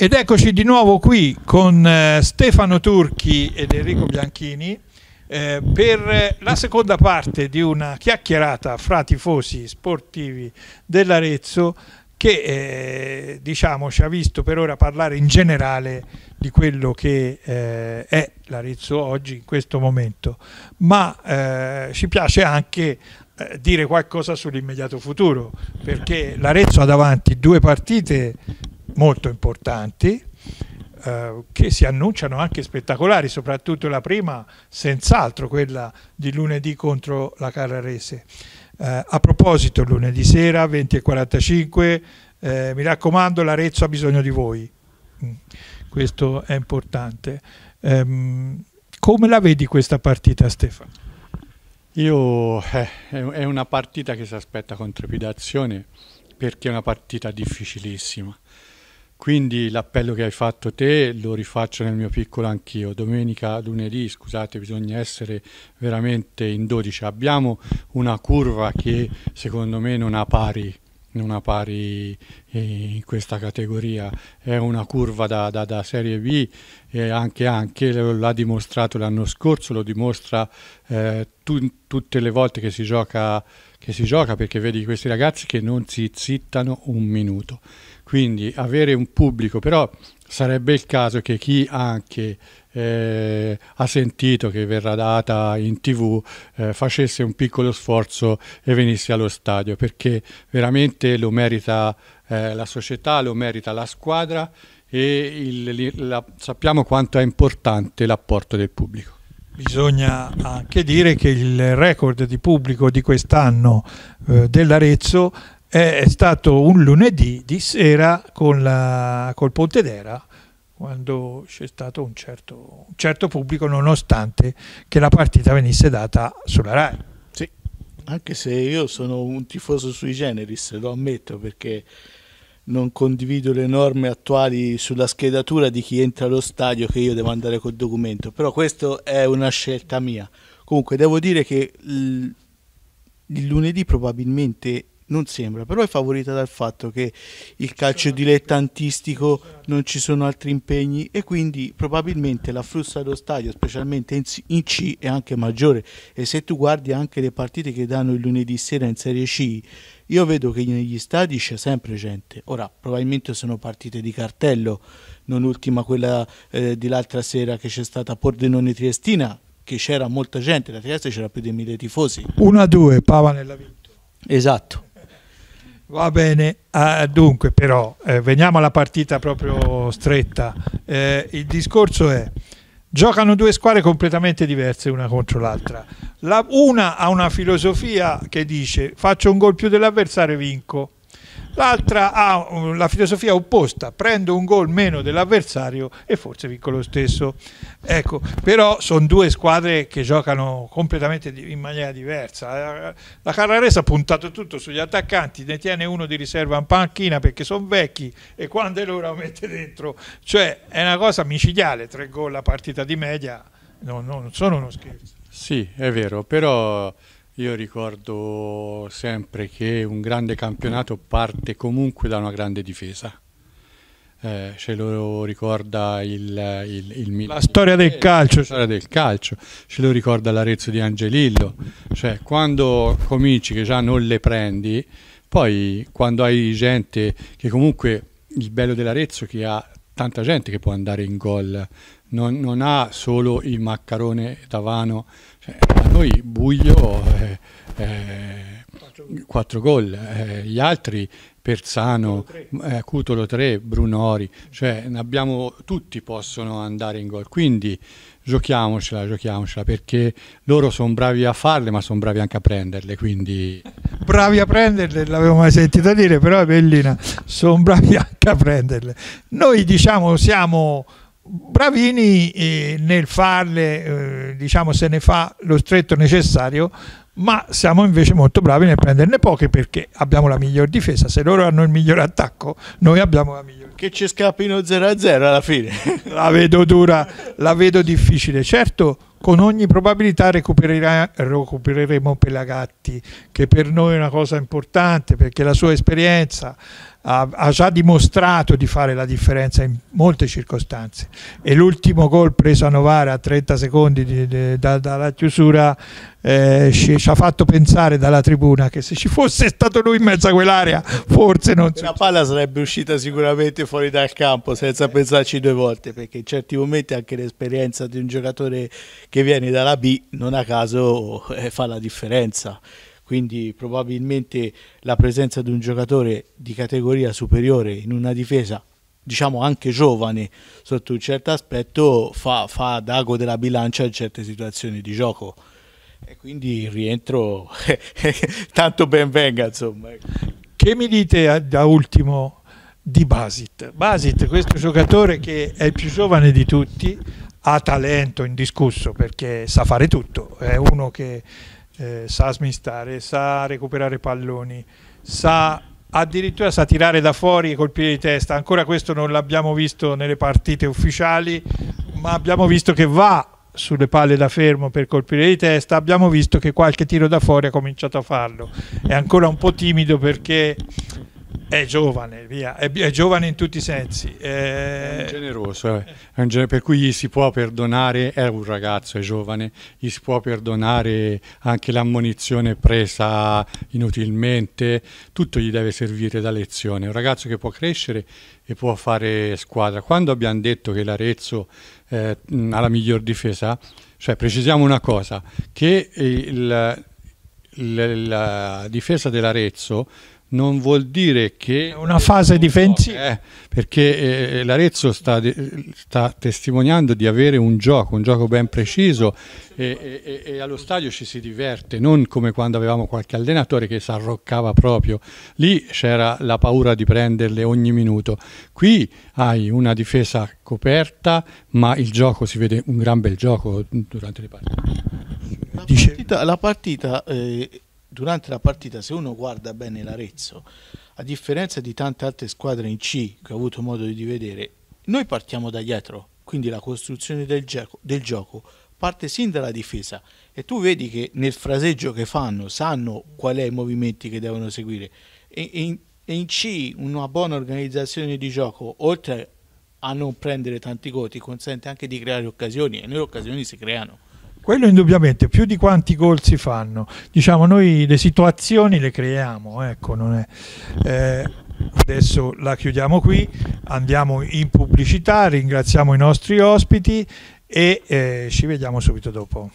Ed eccoci di nuovo qui con eh, Stefano Turchi ed Enrico Bianchini eh, per la seconda parte di una chiacchierata fra tifosi sportivi dell'Arezzo che eh, diciamo ci ha visto per ora parlare in generale di quello che eh, è l'Arezzo oggi in questo momento, ma eh, ci piace anche eh, dire qualcosa sull'immediato futuro perché l'Arezzo ha davanti due partite molto importanti eh, che si annunciano anche spettacolari, soprattutto la prima, senz'altro quella di lunedì contro la Carrarese. Eh, a proposito, lunedì sera 20.45, eh, mi raccomando, l'Arezzo ha bisogno di voi. Mm, questo è importante. Ehm, come la vedi questa partita, Stefano? Io, eh, è una partita che si aspetta con trepidazione perché è una partita difficilissima. Quindi l'appello che hai fatto te lo rifaccio nel mio piccolo anch'io. Domenica, lunedì, scusate, bisogna essere veramente in 12. Abbiamo una curva che secondo me non ha pari non ha pari eh, in questa categoria, è una curva da, da, da Serie B, eh, anche, anche l'ha dimostrato l'anno scorso, lo dimostra eh, tu, tutte le volte che si gioca che si gioca perché vedi questi ragazzi che non si zittano un minuto. Quindi avere un pubblico, però sarebbe il caso che chi anche eh, ha sentito che verrà data in tv eh, facesse un piccolo sforzo e venisse allo stadio perché veramente lo merita eh, la società, lo merita la squadra e il, la, sappiamo quanto è importante l'apporto del pubblico. Bisogna anche dire che il record di pubblico di quest'anno eh, dell'Arezzo è stato un lunedì di sera con la, col Pontedera quando c'è stato un certo, un certo, pubblico nonostante che la partita venisse data sulla RAI. Sì, anche se io sono un tifoso sui generis, lo ammetto perché non condivido le norme attuali sulla schedatura di chi entra allo stadio che io devo andare col documento, però questa è una scelta mia. Comunque devo dire che il, il lunedì probabilmente non sembra, però è favorita dal fatto che il calcio dilettantistico non ci sono altri impegni e quindi probabilmente l'afflusso allo stadio, specialmente in, in C, è anche maggiore. E se tu guardi anche le partite che danno il lunedì sera in Serie C, io vedo che negli stadi c'è sempre gente. Ora, probabilmente sono partite di cartello, non ultima quella eh, di l'altra sera che c'è stata Pordenone Triestina, che c'era molta gente, da Trieste c'era più di mille tifosi. 1-2, Pava nella vittoria. Esatto. Va bene, ah, dunque però eh, veniamo alla partita proprio stretta. Eh, il discorso è giocano due squadre completamente diverse una contro l'altra. La, una ha una filosofia che dice faccio un gol più dell'avversario e vinco l'altra ha la filosofia opposta, prendo un gol meno dell'avversario e forse vinco lo stesso. Ecco, però sono due squadre che giocano completamente in maniera diversa. Eh, la Carrarese ha puntato tutto sugli attaccanti, ne tiene uno di riserva in panchina perché sono vecchi e quando è l'ora lo mette dentro. Cioè è una cosa micidiale, tre gol la partita di media, no, non sono uno scherzo. Sì, è vero, però io ricordo sempre che un grande campionato parte comunque da una grande difesa. Eh, ce lo ricorda il, il, il La storia del eh, calcio. La storia del calcio, ce lo ricorda l'Arezzo di Angelillo. Cioè, quando cominci che già non le prendi, poi quando hai gente che comunque il bello dell'Arezzo che ha tanta gente che può andare in gol, non, non ha solo il maccarone Tavano eh, a noi Buglio eh, eh, 4 gol, eh, gli altri Persano, Cutolo eh, 3, Brunori, cioè abbiamo, tutti possono andare in gol, quindi giochiamocela, giochiamocela perché loro sono bravi a farle ma sono bravi anche a prenderle, quindi... Bravi a prenderle, l'avevo mai sentita dire, però è bellina, sono bravi anche a prenderle. Noi diciamo siamo Bravini eh, nel farle, eh, diciamo, se ne fa lo stretto necessario, ma siamo invece molto bravi nel prenderne poche perché abbiamo la miglior difesa. Se loro hanno il miglior attacco, noi abbiamo la miglior difesa che ci scappino 0-0 a alla fine. la vedo dura, la vedo difficile. Certo, con ogni probabilità recupereremo Pelagatti, che per noi è una cosa importante perché la sua esperienza ha, ha già dimostrato di fare la differenza in molte circostanze. E l'ultimo gol preso a Novara a 30 secondi di, di, da, dalla chiusura eh, ci, ci, ha fatto pensare dalla tribuna che se ci fosse stato lui in mezzo a quell'area forse non... La palla sarebbe uscita sicuramente fuori dal campo senza pensarci due volte, perché in certi momenti anche l'esperienza di un giocatore che viene dalla B non a caso eh, fa la differenza. Quindi probabilmente la presenza di un giocatore di categoria superiore in una difesa diciamo anche giovane sotto un certo aspetto fa, fa d'ago della bilancia in certe situazioni di gioco e quindi il rientro tanto ben venga insomma ecco. che mi dite eh, da ultimo di Basit. Basit, questo giocatore che è il più giovane di tutti, ha talento indiscusso perché sa fare tutto, è uno che eh, sa smistare, sa recuperare palloni, sa addirittura sa tirare da fuori e colpire di testa, ancora questo non l'abbiamo visto nelle partite ufficiali, ma abbiamo visto che va sulle palle da fermo per colpire di testa, abbiamo visto che qualche tiro da fuori ha cominciato a farlo, è ancora un po' timido perché è giovane, via, è, è, giovane in tutti i sensi. È, è eh, generoso, eh. è un, per cui gli si può perdonare, è un ragazzo, è giovane, gli si può perdonare anche l'ammonizione presa inutilmente, tutto gli deve servire da lezione. È un ragazzo che può crescere e può fare squadra. Quando abbiamo detto che l'Arezzo eh, ha la miglior difesa, cioè precisiamo una cosa, che il, il, la difesa dell'Arezzo non vuol dire che... Una fase difensiva. Eh, perché eh, l'Arezzo sta, sta, testimoniando di avere un gioco, un gioco ben preciso e, e, e, allo stadio ci si diverte, non come quando avevamo qualche allenatore che si arroccava proprio. Lì c'era la paura di prenderle ogni minuto. Qui hai una difesa coperta, ma il gioco si vede un gran bel gioco durante le partite. La partita, la partita eh durante la partita, se uno guarda bene l'Arezzo, a differenza di tante altre squadre in C che ho avuto modo di vedere, noi partiamo da dietro, quindi la costruzione del gioco, del gioco parte sin dalla difesa e tu vedi che nel fraseggio che fanno sanno quali sono i movimenti che devono seguire e, e, in, e in C una buona organizzazione di gioco oltre a non prendere tanti gol consente anche di creare occasioni e nelle occasioni si creano quello indubbiamente più di quanti gol si fanno diciamo noi le situazioni le creiamo ecco non è eh, adesso la chiudiamo qui andiamo in pubblicità ringraziamo i nostri ospiti e eh, ci vediamo subito dopo